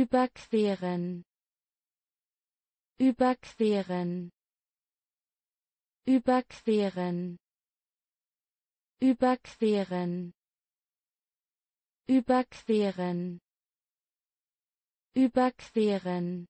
überqueren überqueren überqueren überqueren überqueren überqueren